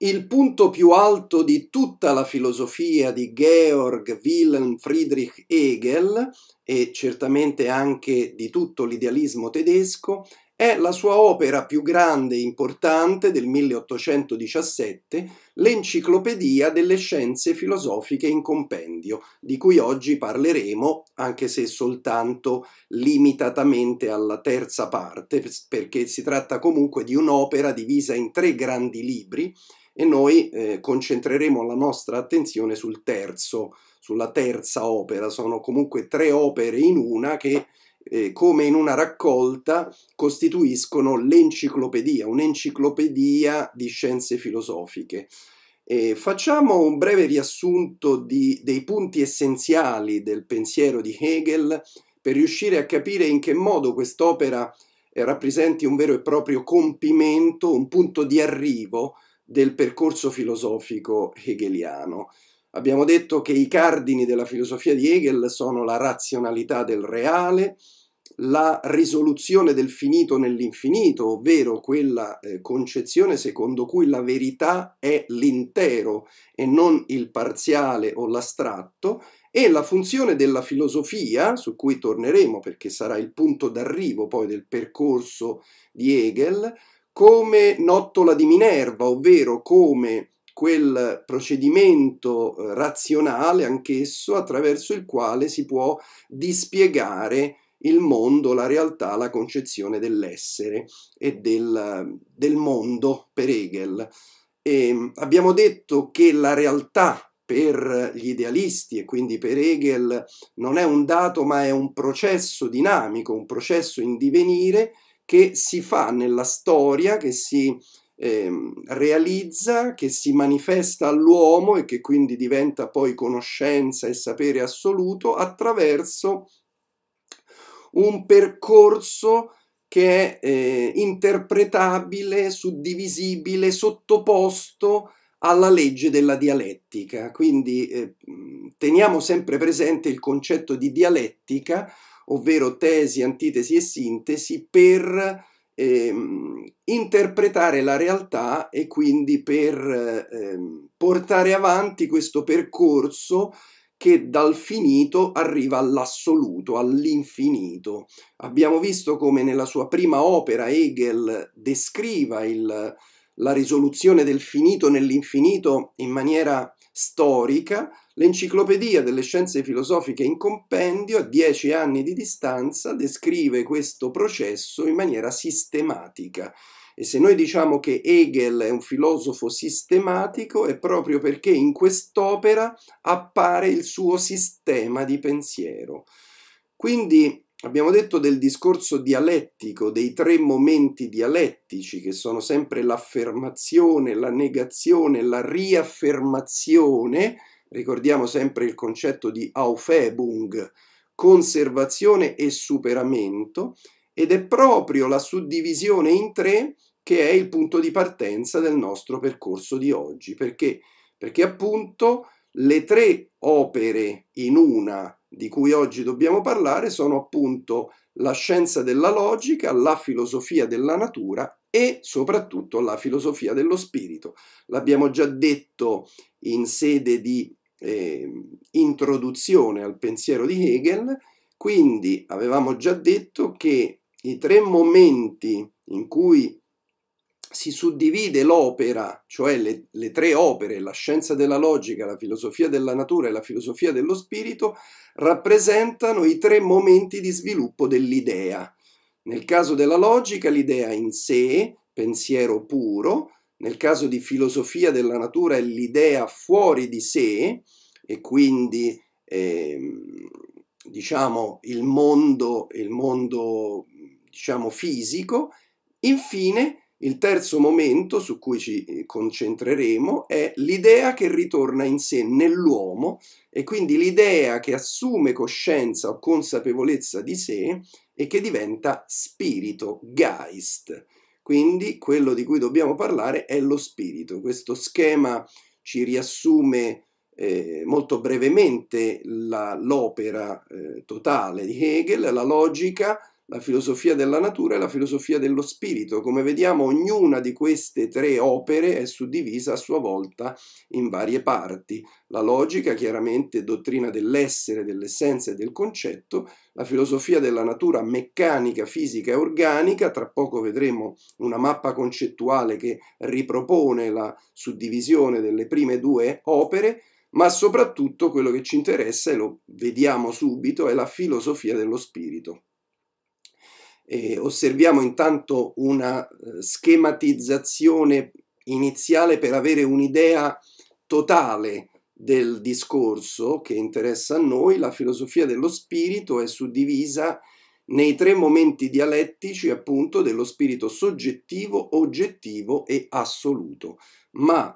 Il punto più alto di tutta la filosofia di Georg Wilhelm Friedrich Hegel e certamente anche di tutto l'idealismo tedesco è la sua opera più grande e importante del 1817, l'Enciclopedia delle scienze filosofiche in compendio, di cui oggi parleremo, anche se soltanto limitatamente alla terza parte, perché si tratta comunque di un'opera divisa in tre grandi libri e noi eh, concentreremo la nostra attenzione sul terzo, sulla terza opera. Sono comunque tre opere in una che, eh, come in una raccolta, costituiscono l'enciclopedia, un'enciclopedia di scienze filosofiche. E facciamo un breve riassunto di, dei punti essenziali del pensiero di Hegel per riuscire a capire in che modo quest'opera eh, rappresenti un vero e proprio compimento, un punto di arrivo del percorso filosofico hegeliano. Abbiamo detto che i cardini della filosofia di Hegel sono la razionalità del reale, la risoluzione del finito nell'infinito, ovvero quella eh, concezione secondo cui la verità è l'intero e non il parziale o l'astratto, e la funzione della filosofia, su cui torneremo perché sarà il punto d'arrivo poi del percorso di Hegel, come nottola di Minerva, ovvero come quel procedimento eh, razionale anch'esso attraverso il quale si può dispiegare il mondo, la realtà, la concezione dell'essere e del, del mondo per Hegel. E mm, abbiamo detto che la realtà per gli idealisti e quindi per Hegel non è un dato ma è un processo dinamico, un processo in divenire che si fa nella storia, che si eh, realizza, che si manifesta all'uomo e che quindi diventa poi conoscenza e sapere assoluto attraverso un percorso che è eh, interpretabile, suddivisibile, sottoposto alla legge della dialettica. Quindi eh, teniamo sempre presente il concetto di dialettica ovvero tesi, antitesi e sintesi, per ehm, interpretare la realtà e quindi per ehm, portare avanti questo percorso che dal finito arriva all'assoluto, all'infinito. Abbiamo visto come nella sua prima opera Hegel descriva il, la risoluzione del finito nell'infinito in maniera storica, L'Enciclopedia delle Scienze Filosofiche in compendio, a dieci anni di distanza, descrive questo processo in maniera sistematica. E se noi diciamo che Hegel è un filosofo sistematico è proprio perché in quest'opera appare il suo sistema di pensiero. Quindi abbiamo detto del discorso dialettico, dei tre momenti dialettici che sono sempre l'affermazione, la negazione, la riaffermazione, ricordiamo sempre il concetto di Aufhebung, conservazione e superamento, ed è proprio la suddivisione in tre che è il punto di partenza del nostro percorso di oggi. Perché? Perché appunto le tre opere in una di cui oggi dobbiamo parlare sono appunto la scienza della logica, la filosofia della natura e soprattutto la filosofia dello spirito. L'abbiamo già detto in sede di eh, introduzione al pensiero di Hegel, quindi avevamo già detto che i tre momenti in cui si suddivide l'opera, cioè le, le, tre opere, la scienza della logica, la filosofia della natura e la filosofia dello spirito, rappresentano i tre momenti di sviluppo dell'idea. Nel caso della logica, l'idea in sé, pensiero puro, nel caso di filosofia della natura è l'idea fuori di sé e quindi eh, diciamo il mondo, il mondo diciamo, fisico. Infine il terzo momento su cui ci eh, concentreremo è l'idea che ritorna in sé nell'uomo e quindi l'idea che assume coscienza o consapevolezza di sé e che diventa spirito, Geist. Quindi quello di cui dobbiamo parlare è lo spirito. Questo schema ci riassume eh, molto brevemente l'opera eh, totale di Hegel, la logica la filosofia della natura e la filosofia dello spirito. Come vediamo, ognuna di queste tre opere è suddivisa a sua volta in varie parti. La logica, chiaramente dottrina dell'essere, dell'essenza e del concetto, la filosofia della natura meccanica, fisica e organica, tra poco vedremo una mappa concettuale che ripropone la suddivisione delle prime due opere, ma soprattutto quello che ci interessa, e lo vediamo subito, è la filosofia dello spirito. Eh, osserviamo intanto una eh, schematizzazione iniziale per avere un'idea totale del discorso che interessa a noi. La filosofia dello spirito è suddivisa nei tre momenti dialettici appunto dello spirito soggettivo, oggettivo e assoluto. Ma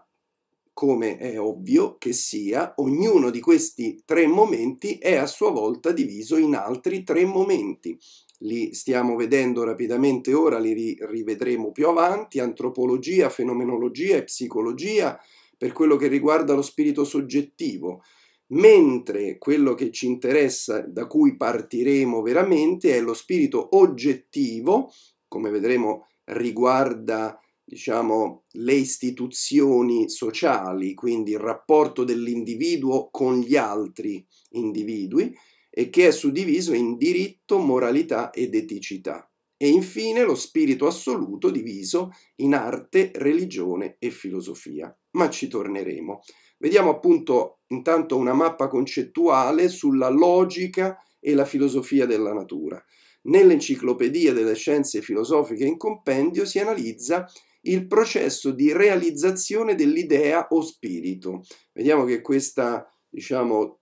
come è ovvio che sia, ognuno di questi tre momenti è a sua volta diviso in altri tre momenti, li stiamo vedendo rapidamente ora, li ri rivedremo più avanti, antropologia, fenomenologia e psicologia per quello che riguarda lo spirito soggettivo, mentre quello che ci interessa, da cui partiremo veramente, è lo spirito oggettivo, come vedremo riguarda diciamo, le istituzioni sociali, quindi il rapporto dell'individuo con gli altri individui, e che è suddiviso in diritto, moralità ed eticità. E infine lo spirito assoluto diviso in arte, religione e filosofia. Ma ci torneremo. Vediamo appunto intanto una mappa concettuale sulla logica e la filosofia della natura. Nell'Enciclopedia delle Scienze Filosofiche in compendio si analizza il processo di realizzazione dell'idea o spirito. Vediamo che questa diciamo,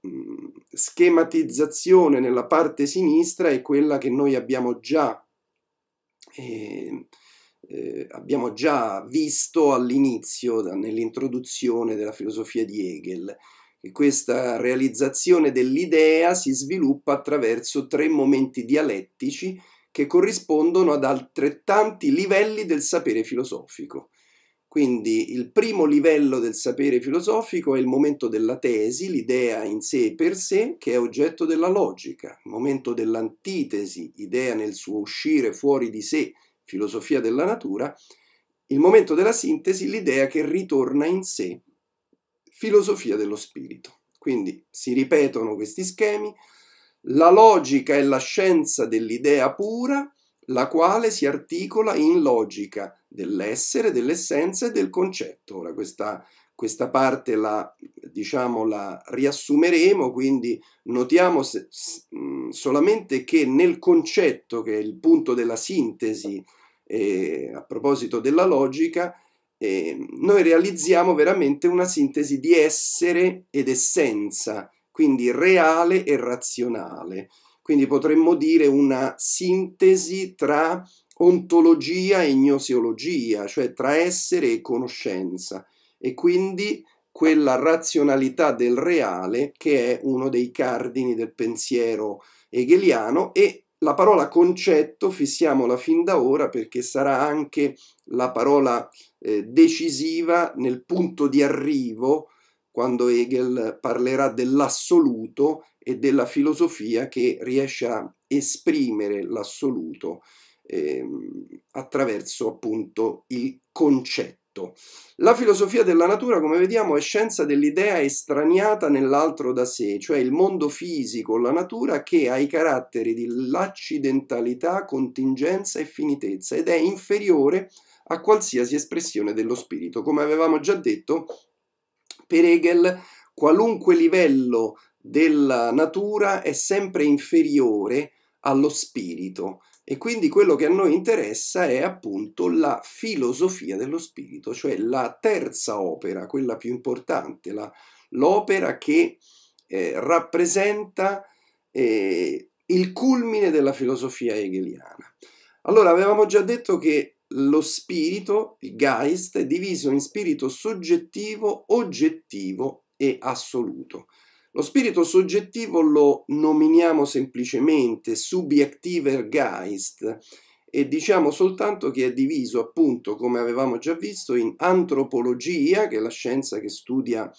schematizzazione nella parte sinistra è quella che noi abbiamo già, eh, eh, abbiamo già visto all'inizio, nell'introduzione della filosofia di Hegel. E questa realizzazione dell'idea si sviluppa attraverso tre momenti dialettici che corrispondono ad altrettanti livelli del sapere filosofico. Quindi il primo livello del sapere filosofico è il momento della tesi, l'idea in sé per sé, che è oggetto della logica, il momento dell'antitesi, idea nel suo uscire fuori di sé, filosofia della natura, il momento della sintesi, l'idea che ritorna in sé, filosofia dello spirito. Quindi si ripetono questi schemi, la logica è la scienza dell'idea pura, la quale si articola in logica dell'essere, dell'essenza e del concetto. Ora questa, questa parte la, diciamo, la riassumeremo, quindi notiamo se, mm, solamente che nel concetto, che è il punto della sintesi eh, a proposito della logica, eh, noi realizziamo veramente una sintesi di essere ed essenza, quindi reale e razionale quindi potremmo dire una sintesi tra ontologia e gnoseologia, cioè tra essere e conoscenza, e quindi quella razionalità del reale che è uno dei cardini del pensiero hegeliano e la parola concetto fissiamola fin da ora perché sarà anche la parola eh, decisiva nel punto di arrivo quando Hegel parlerà dell'assoluto e della filosofia che riesce a esprimere l'assoluto eh, attraverso appunto il concetto. La filosofia della natura, come vediamo, è scienza dell'idea estraniata nell'altro da sé, cioè il mondo fisico, la natura che ha i caratteri di l'accidentalità, contingenza e finitezza ed è inferiore a qualsiasi espressione dello spirito. Come avevamo già detto, per Hegel qualunque livello della natura è sempre inferiore allo spirito e quindi quello che a noi interessa è appunto la filosofia dello spirito, cioè la terza opera, quella più importante, l'opera che eh, rappresenta eh, il culmine della filosofia hegeliana. Allora, avevamo già detto che lo spirito, il Geist, è diviso in spirito soggettivo, oggettivo e assoluto. Lo spirito soggettivo lo nominiamo semplicemente subjektiver Geist e diciamo soltanto che è diviso appunto, come avevamo già visto, in antropologia, che è la scienza che studia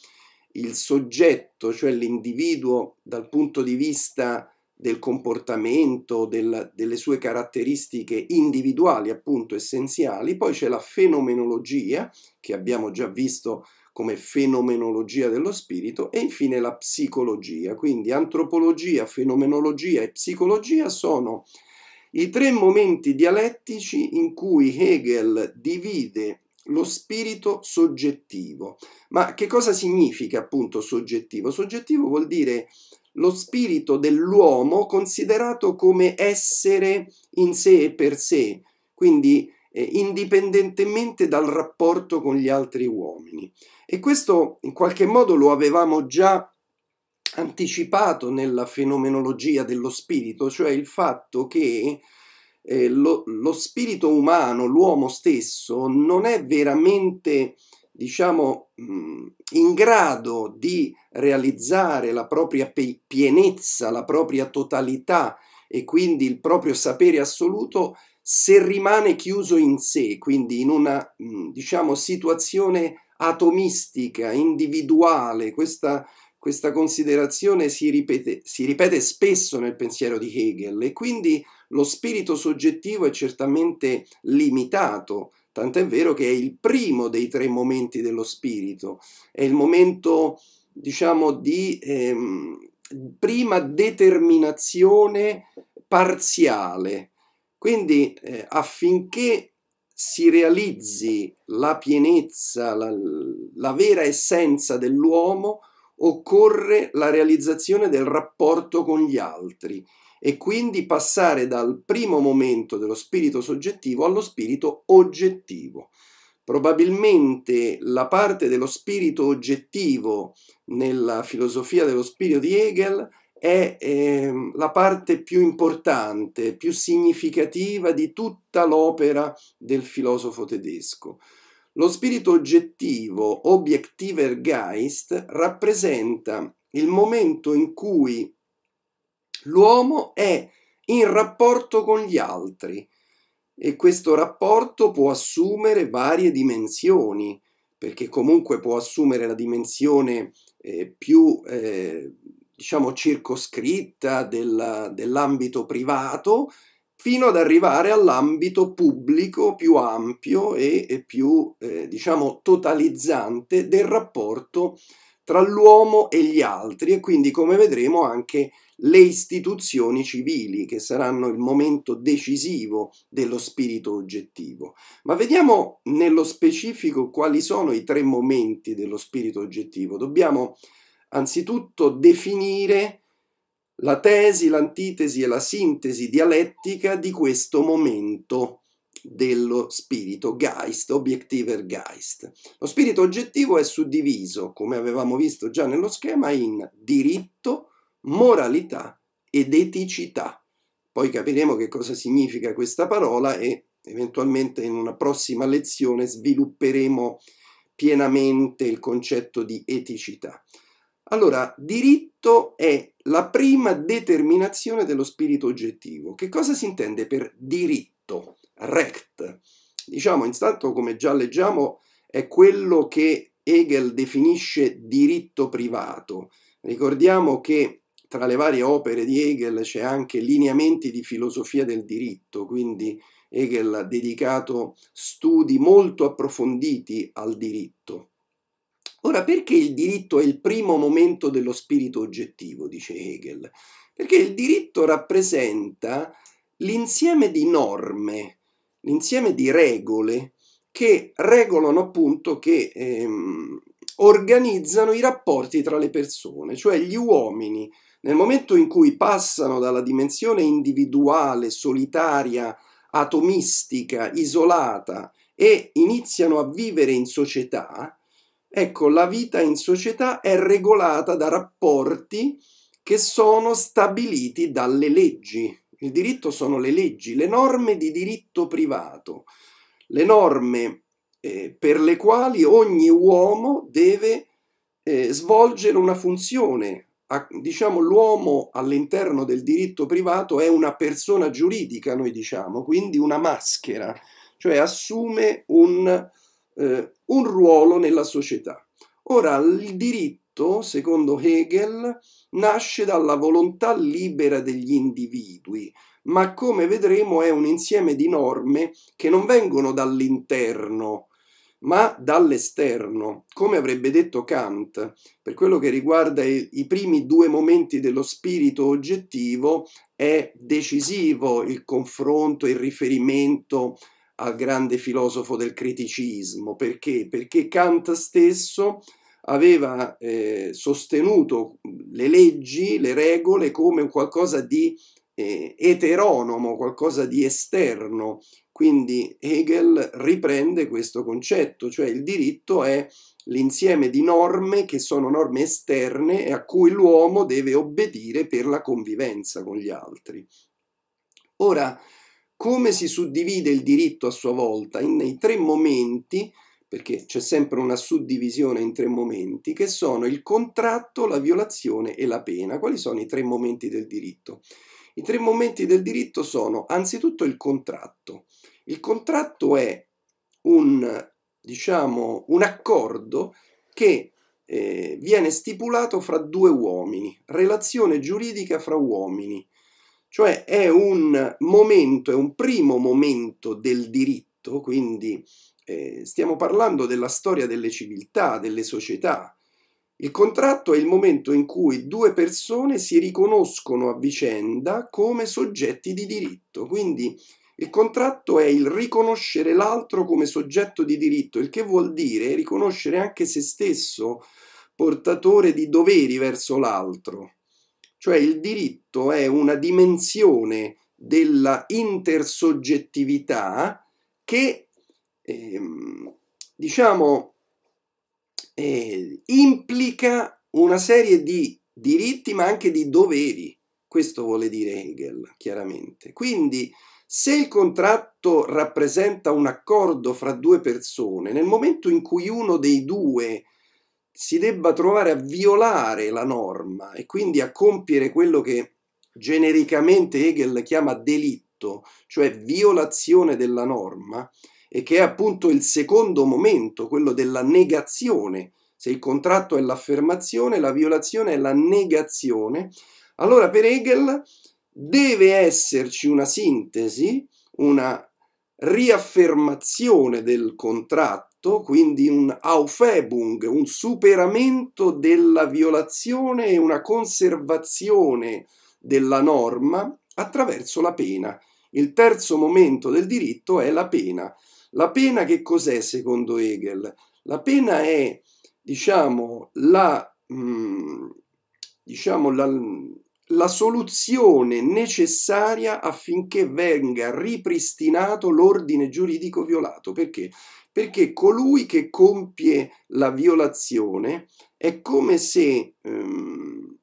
il soggetto, cioè l'individuo dal punto di vista del comportamento, del, delle sue caratteristiche individuali, appunto essenziali, poi c'è la fenomenologia, che abbiamo già visto come fenomenologia dello spirito, e infine la psicologia. Quindi antropologia, fenomenologia e psicologia sono i tre momenti dialettici in cui Hegel divide lo spirito soggettivo. Ma che cosa significa appunto soggettivo? Soggettivo vuol dire lo spirito dell'uomo considerato come essere in sé e per sé, quindi eh, indipendentemente dal rapporto con gli altri uomini. E questo in qualche modo lo avevamo già anticipato nella fenomenologia dello spirito, cioè il fatto che eh, lo, lo, spirito umano, l'uomo stesso, non è veramente diciamo, mm, in grado di realizzare la propria pienezza, la propria totalità e quindi il proprio sapere assoluto se rimane chiuso in sé, quindi in una, mm, diciamo, situazione atomistica, individuale. Questa, questa considerazione si ripete, si ripete spesso nel pensiero di Hegel e quindi lo spirito soggettivo è certamente limitato tant'è vero che è il primo dei tre momenti dello spirito, è il momento, diciamo, di ehm, prima determinazione parziale. Quindi eh, affinché si realizzi la pienezza, la, la vera essenza dell'uomo, occorre la realizzazione del rapporto con gli altri e quindi passare dal primo momento dello spirito soggettivo allo spirito oggettivo. Probabilmente la parte dello spirito oggettivo nella filosofia dello spirito di Hegel è eh, la parte più importante, più significativa di tutta l'opera del filosofo tedesco. Lo spirito oggettivo, Objektiver Geist, rappresenta il momento in cui L'uomo è in rapporto con gli altri e questo rapporto può assumere varie dimensioni, perché comunque può assumere la dimensione eh, più eh, diciamo circoscritta della, dell'ambito privato, fino ad arrivare all'ambito pubblico più ampio e, e più, eh, diciamo, totalizzante del rapporto tra l'uomo e gli altri e quindi, come vedremo, anche le istituzioni civili, che saranno il momento decisivo dello spirito oggettivo. Ma vediamo nello specifico quali sono i tre momenti dello spirito oggettivo. Dobbiamo anzitutto definire la tesi, l'antitesi e la sintesi dialettica di questo momento dello spirito Geist, Objektiver Geist. Lo spirito oggettivo è suddiviso, come avevamo visto già nello schema, in diritto, moralità ed eticità. Poi capiremo che cosa significa questa parola e eventualmente in una prossima lezione svilupperemo pienamente il concetto di eticità. Allora, diritto è la prima determinazione dello spirito oggettivo. Che cosa si intende per diritto? Recht. Diciamo, intanto, come già leggiamo, è quello che Hegel definisce diritto privato. Ricordiamo che tra le varie opere di Hegel c'è anche lineamenti di filosofia del diritto, quindi Hegel ha dedicato studi molto approfonditi al diritto. Ora, perché il diritto è il primo momento dello spirito oggettivo, dice Hegel? Perché il diritto rappresenta l'insieme di norme, l'insieme di regole che regolano appunto, che ehm, organizzano i rapporti tra le persone, cioè gli uomini nel momento in cui passano dalla dimensione individuale, solitaria, atomistica, isolata e iniziano a vivere in società, ecco, la vita in società è regolata da rapporti che sono stabiliti dalle leggi. Il diritto sono le leggi, le norme di diritto privato, le norme eh, per le quali ogni uomo deve eh, svolgere una funzione, diciamo, l'uomo all'interno del diritto privato è una persona giuridica, noi diciamo, quindi una maschera, cioè assume un, eh, un ruolo nella società. Ora, il diritto, secondo Hegel, nasce dalla volontà libera degli individui, ma come vedremo è un insieme di norme che non vengono dall'interno, ma dall'esterno, come avrebbe detto Kant, per quello che riguarda i, i, primi due momenti dello spirito oggettivo, è decisivo il confronto, il riferimento al grande filosofo del criticismo. Perché? Perché Kant stesso aveva eh, sostenuto le leggi, le regole come qualcosa di eh, eteronomo, qualcosa di esterno, quindi Hegel riprende questo concetto, cioè il diritto è l'insieme di norme che sono norme esterne e a cui l'uomo deve obbedire per la convivenza con gli altri. Ora, come si suddivide il diritto a sua volta? In, nei tre momenti, perché c'è sempre una suddivisione in tre momenti, che sono il contratto, la violazione e la pena. Quali sono i tre momenti del diritto? I tre momenti del diritto sono anzitutto il contratto. Il contratto è un, diciamo, un accordo che eh, viene stipulato fra due uomini, relazione giuridica fra uomini, cioè è un momento, è un primo momento del diritto, quindi eh, stiamo parlando della storia delle civiltà, delle società. Il contratto è il momento in cui due persone si riconoscono a vicenda come soggetti di diritto, quindi il contratto è il riconoscere l'altro come soggetto di diritto, il che vuol dire riconoscere anche se stesso portatore di doveri verso l'altro. Cioè il diritto è una dimensione della intersoggettività che, ehm, diciamo, eh, implica una serie di diritti ma anche di doveri. Questo vuole dire Hegel, chiaramente. Quindi se il contratto rappresenta un accordo fra due persone, nel momento in cui uno dei due si debba trovare a violare la norma e quindi a compiere quello che genericamente Hegel chiama delitto, cioè violazione della norma, e che è appunto il secondo momento, quello della negazione. Se il contratto è l'affermazione, la violazione è la negazione. Allora per Hegel deve esserci una sintesi, una riaffermazione del contratto, quindi un aufebung, un superamento della violazione e una conservazione della norma attraverso la pena. Il terzo momento del diritto è la pena. La pena che cos'è secondo Hegel? La pena è, diciamo, la, mm, diciamo, la, la soluzione necessaria affinché venga ripristinato l'ordine giuridico violato. Perché? Perché colui che compie la violazione è come se ehm,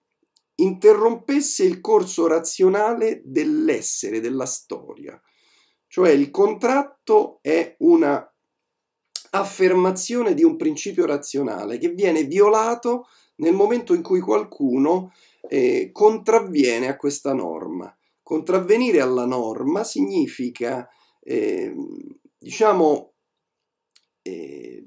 interrompesse il corso razionale dell'essere, della storia. Cioè il contratto è una affermazione di un principio razionale che viene violato nel momento in cui qualcuno eh, contravviene a questa norma. Contravvenire alla norma significa, eh, diciamo, eh,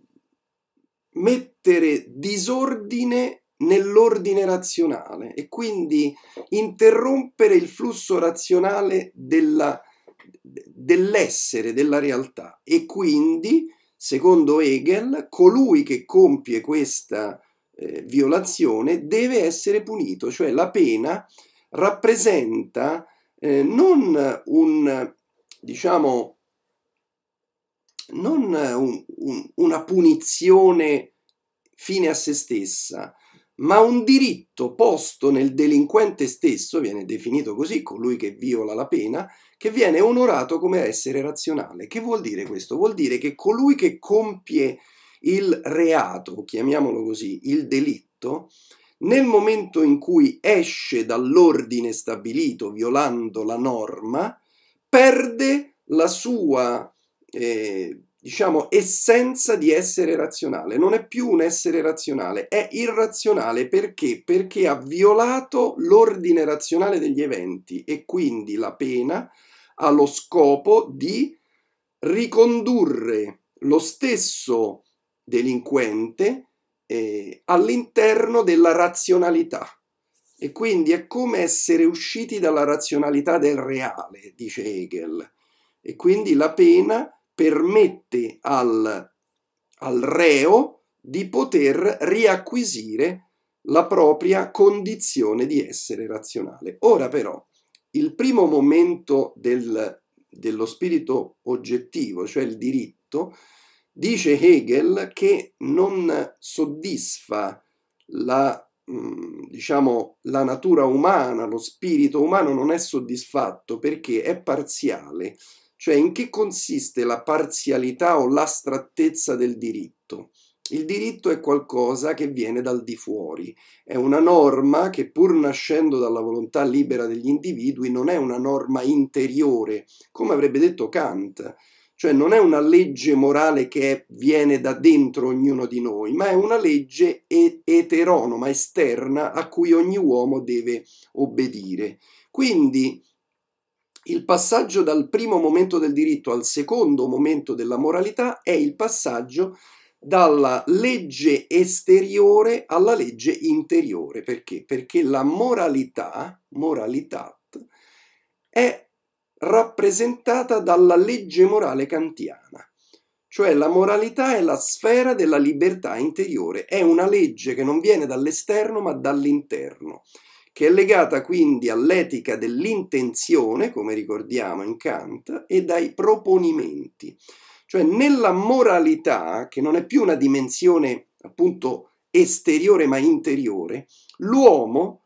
mettere disordine nell'ordine razionale e quindi interrompere il flusso razionale della, dell'essere, della realtà e quindi, secondo Hegel, colui che compie questa eh, violazione deve essere punito, cioè la pena rappresenta eh, non un, diciamo, non un, un, una punizione fine a se stessa, ma un diritto posto nel delinquente stesso, viene definito così, colui che viola la pena, che viene onorato come essere razionale. Che vuol dire questo? Vuol dire che colui che compie il reato, chiamiamolo così, il delitto, nel momento in cui esce dall'ordine stabilito violando la norma, perde la sua, eh, diciamo, essenza di essere razionale. Non è più un essere razionale, è irrazionale perché? Perché ha violato l'ordine razionale degli eventi e quindi la pena ha lo scopo di ricondurre lo stesso delinquente eh, all'interno della razionalità. E quindi è come essere usciti dalla razionalità del reale, dice Hegel. E quindi la pena permette al, al reo di poter riacquisire la propria condizione di essere razionale. Ora però, il primo momento del, dello spirito oggettivo, cioè il diritto, Dice Hegel che non soddisfa la, mm, diciamo, la natura umana, lo spirito umano non è soddisfatto perché è parziale. Cioè in che consiste la parzialità o l'astrattezza del diritto? Il diritto è qualcosa che viene dal di fuori, è una norma che pur nascendo dalla volontà libera degli individui non è una norma interiore, come avrebbe detto Kant. Cioè non è una legge morale che viene da dentro ognuno di noi, ma è una legge eteronoma, esterna, a cui ogni uomo deve obbedire. Quindi il passaggio dal primo momento del diritto al secondo momento della moralità è il passaggio dalla legge esteriore alla legge interiore. Perché? Perché la moralità, moralitat, è rappresentata dalla legge morale kantiana, cioè la moralità è la sfera della libertà interiore, è una legge che non viene dall'esterno ma dall'interno, che è legata quindi all'etica dell'intenzione, come ricordiamo in Kant, e dai proponimenti. Cioè nella moralità, che non è più una dimensione appunto esteriore ma interiore, l'uomo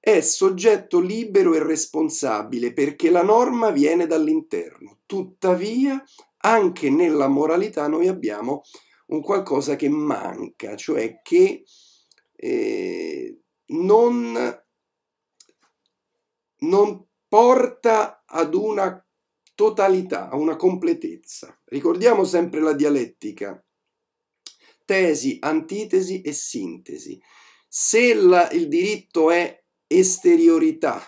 è soggetto libero e responsabile perché la norma viene dall'interno. Tuttavia, anche nella moralità noi abbiamo un qualcosa che manca, cioè che eh, non, non porta ad una totalità, a una completezza. Ricordiamo sempre la dialettica, tesi, antitesi e sintesi. Se la, il diritto è esteriorità,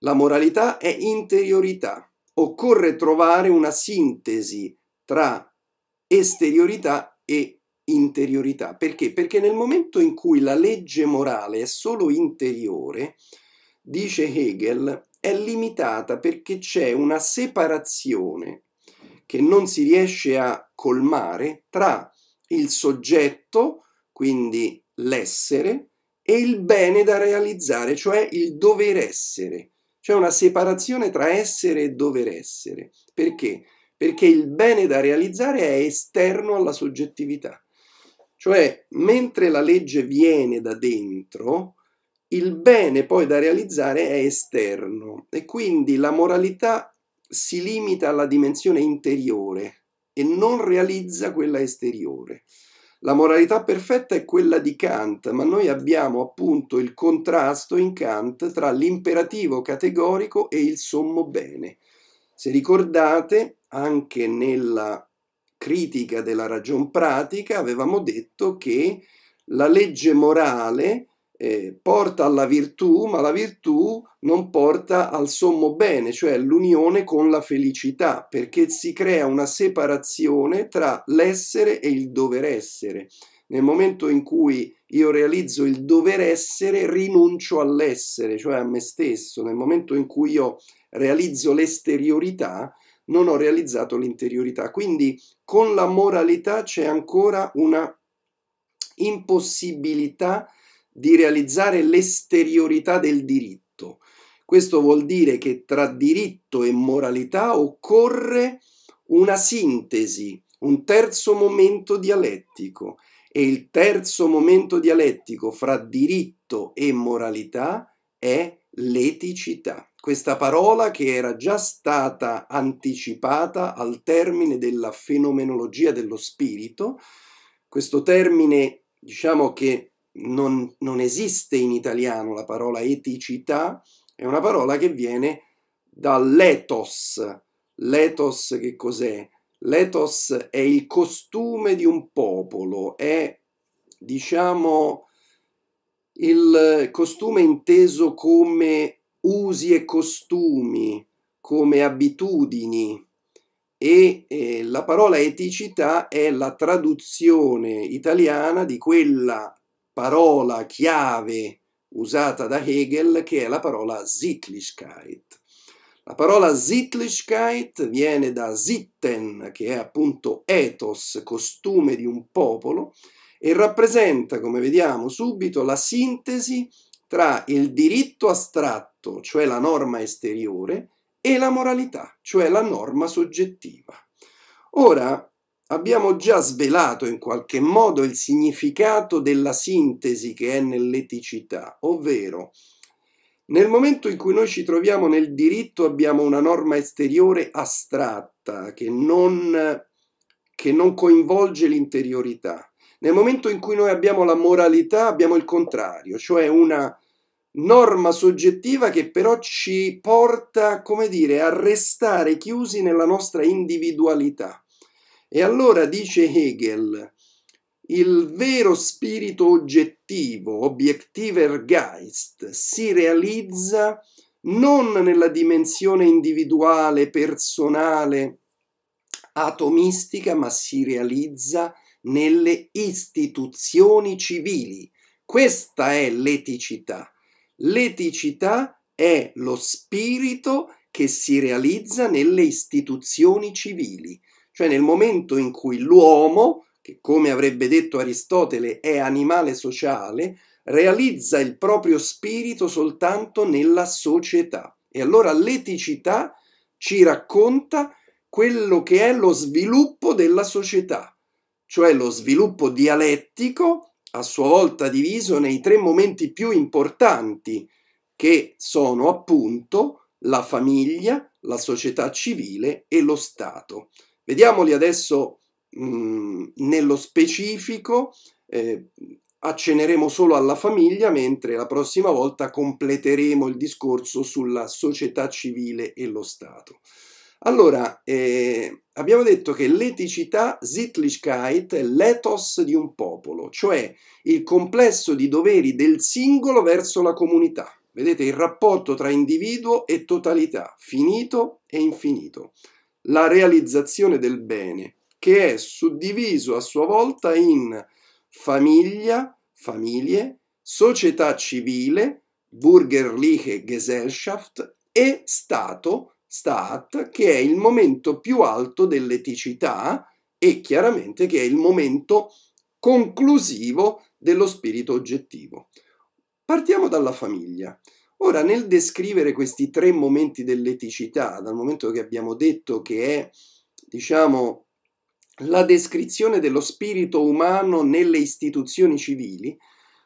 la moralità è interiorità. Occorre trovare una sintesi tra esteriorità e interiorità. Perché? Perché nel momento in cui la legge morale è solo interiore, dice Hegel, è limitata perché c'è una separazione che non si riesce a colmare tra il soggetto, quindi l'essere, e il bene da realizzare, cioè il dover essere. C'è una separazione tra essere e dover essere. Perché? Perché il bene da realizzare è esterno alla soggettività. Cioè, mentre la legge viene da dentro, il bene poi da realizzare è esterno e quindi la moralità si limita alla dimensione interiore e non realizza quella esteriore. La moralità perfetta è quella di Kant, ma noi abbiamo appunto il contrasto in Kant tra l'imperativo categorico e il sommo bene. Se ricordate, anche nella critica della ragion pratica avevamo detto che la legge morale eh, porta alla virtù, ma la virtù non porta al sommo bene, cioè all'unione con la felicità, perché si crea una separazione tra l'essere e il dover essere. Nel momento in cui io realizzo il dover essere, rinuncio all'essere, cioè a me stesso. Nel momento in cui io realizzo l'esteriorità, non ho realizzato l'interiorità. Quindi con la moralità c'è ancora una impossibilità di realizzare l'esteriorità del diritto. Questo vuol dire che tra diritto e moralità occorre una sintesi, un terzo momento dialettico e il terzo momento dialettico fra diritto e moralità è l'eticità. Questa parola che era già stata anticipata al termine della fenomenologia dello spirito, questo termine diciamo che non, non esiste in italiano la parola eticità, è una parola che viene dall'ethos. L'ethos che cos'è? L'ethos è il costume di un popolo, è diciamo il costume inteso come usi e costumi, come abitudini e eh, la parola eticità è la traduzione italiana di quella parola chiave usata da Hegel che è la parola Sittlichkeit. La parola Sittlichkeit viene da sitten, che è appunto ethos, costume di un popolo, e rappresenta, come vediamo subito, la sintesi tra il diritto astratto, cioè la norma esteriore, e la moralità, cioè la norma soggettiva. Ora, abbiamo già svelato in qualche modo il significato della sintesi che è nell'eticità, ovvero nel momento in cui noi ci troviamo nel diritto abbiamo una norma esteriore astratta che non, che non coinvolge l'interiorità. Nel momento in cui noi abbiamo la moralità abbiamo il contrario, cioè una norma soggettiva che però ci porta, come dire, a restare chiusi nella nostra individualità. E allora dice Hegel, il vero spirito oggettivo, obiettiver Geist, si realizza non nella dimensione individuale, personale, atomistica, ma si realizza nelle istituzioni civili. Questa è l'eticità. L'eticità è lo spirito che si realizza nelle istituzioni civili cioè nel momento in cui l'uomo, che come avrebbe detto Aristotele è animale sociale, realizza il proprio spirito soltanto nella società. E allora l'eticità ci racconta quello che è lo sviluppo della società, cioè lo sviluppo dialettico, a sua volta diviso nei tre momenti più importanti, che sono appunto la famiglia, la società civile e lo Stato. Vediamoli adesso mh, mm, nello specifico, eh, acceneremo solo alla famiglia, mentre la prossima volta completeremo il discorso sulla società civile e lo Stato. Allora, eh, abbiamo detto che l'eticità, Sittlichkeit, è l'ethos di un popolo, cioè il complesso di doveri del singolo verso la comunità. Vedete il rapporto tra individuo e totalità, finito e infinito la realizzazione del bene, che è suddiviso a sua volta in famiglia, famiglie, società civile, burgerliche Gesellschaft e Stato, Staat, che è il momento più alto dell'eticità e chiaramente che è il momento conclusivo dello spirito oggettivo. Partiamo dalla famiglia. Ora, nel descrivere questi tre momenti dell'eticità, dal momento che abbiamo detto che è, diciamo, la descrizione dello spirito umano nelle istituzioni civili,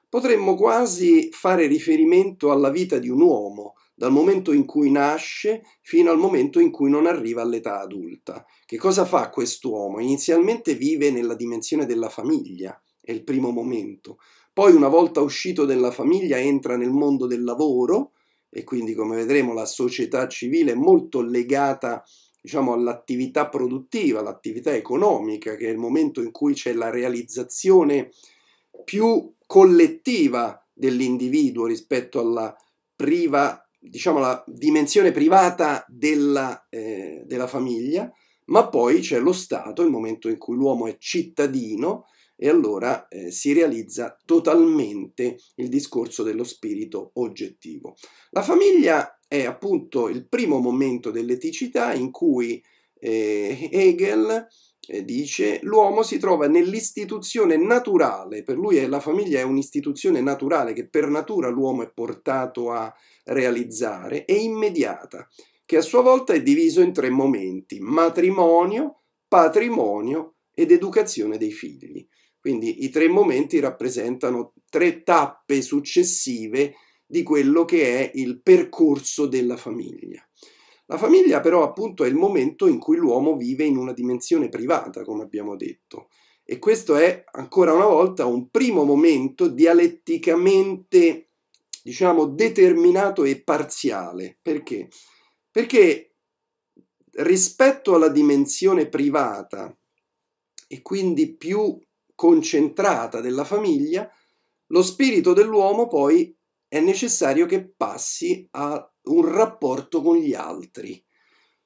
potremmo quasi fare riferimento alla vita di un uomo, dal momento in cui nasce fino al momento in cui non arriva all'età adulta. Che cosa fa quest'uomo? Inizialmente vive nella dimensione della famiglia, è il primo momento. Poi una volta uscito dalla famiglia entra nel mondo del lavoro e quindi come vedremo la società civile è molto legata diciamo, all'attività produttiva, all'attività economica, che è il momento in cui c'è la realizzazione più collettiva dell'individuo rispetto alla priva diciamo, la dimensione privata della, eh, della, famiglia, ma poi c'è lo Stato, il momento in cui l'uomo è cittadino e allora eh, si realizza totalmente il discorso dello spirito oggettivo. La famiglia è appunto il primo momento dell'eticità in cui eh, Hegel eh, dice l'uomo si trova nell'istituzione naturale, per lui la famiglia è un'istituzione naturale che per natura l'uomo è portato a realizzare e immediata, che a sua volta è diviso in tre momenti, matrimonio, patrimonio ed educazione dei figli. Quindi i tre momenti rappresentano tre tappe successive di quello che è il percorso della famiglia. La famiglia però appunto è il momento in cui l'uomo vive in una dimensione privata, come abbiamo detto, e questo è ancora una volta un primo momento dialetticamente, diciamo, determinato e parziale. Perché? Perché rispetto alla dimensione privata e quindi più concentrata della famiglia, lo spirito dell'uomo poi è necessario che passi a un rapporto con gli altri.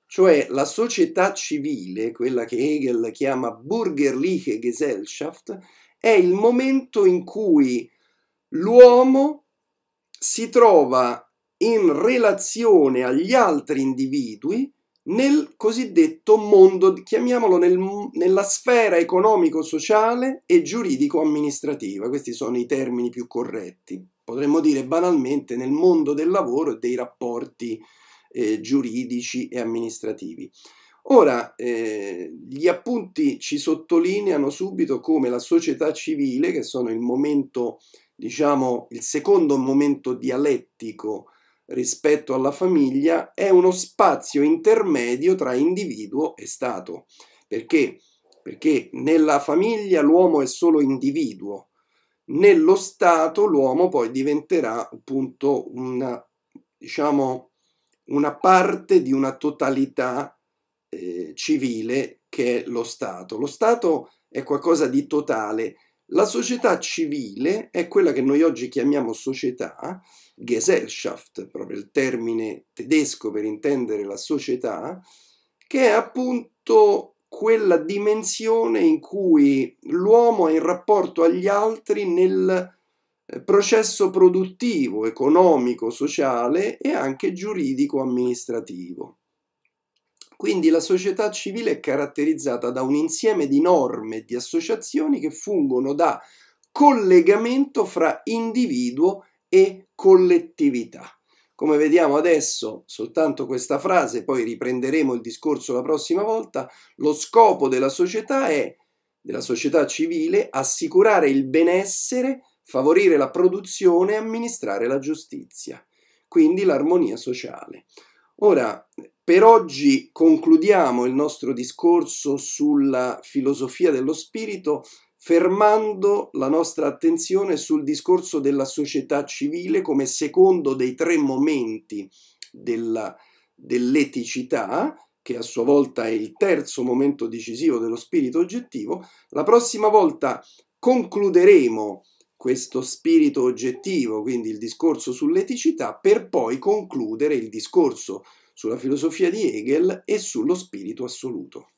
Cioè la società civile, quella che Hegel chiama burgerliche Gesellschaft, è il momento in cui l'uomo si trova in relazione agli altri individui nel cosiddetto mondo, chiamiamolo nel, nella sfera economico-sociale e giuridico-amministrativa. Questi sono i termini più corretti. Potremmo dire banalmente nel mondo del lavoro e dei rapporti eh, giuridici e amministrativi. Ora, eh, gli appunti ci sottolineano subito come la società civile, che sono il momento, diciamo, il secondo momento dialettico rispetto alla famiglia è uno spazio intermedio tra individuo e Stato. Perché? Perché nella famiglia l'uomo è solo individuo, nello Stato l'uomo poi diventerà appunto una, diciamo, una parte di una totalità eh, civile che è lo Stato. Lo Stato è qualcosa di totale, la società civile è quella che noi oggi chiamiamo società, Gesellschaft, proprio il termine tedesco per intendere la società, che è appunto quella dimensione in cui l'uomo è in rapporto agli altri nel eh, processo produttivo, economico, sociale e anche giuridico amministrativo. Quindi la società civile è caratterizzata da un insieme di norme e di associazioni che fungono da collegamento fra individuo e collettività. Come vediamo adesso, soltanto questa frase, poi riprenderemo il discorso la prossima volta, lo scopo della società è, della società civile, assicurare il benessere, favorire la produzione e amministrare la giustizia, quindi l'armonia sociale. Ora, per oggi concludiamo il nostro discorso sulla filosofia dello spirito fermando la nostra attenzione sul discorso della società civile come secondo dei tre momenti dell'eticità, che a sua volta è il terzo momento decisivo dello spirito oggettivo. La prossima volta concluderemo questo spirito oggettivo, quindi il discorso sull'eticità, per poi concludere il discorso sulla filosofia di Hegel e sullo spirito assoluto.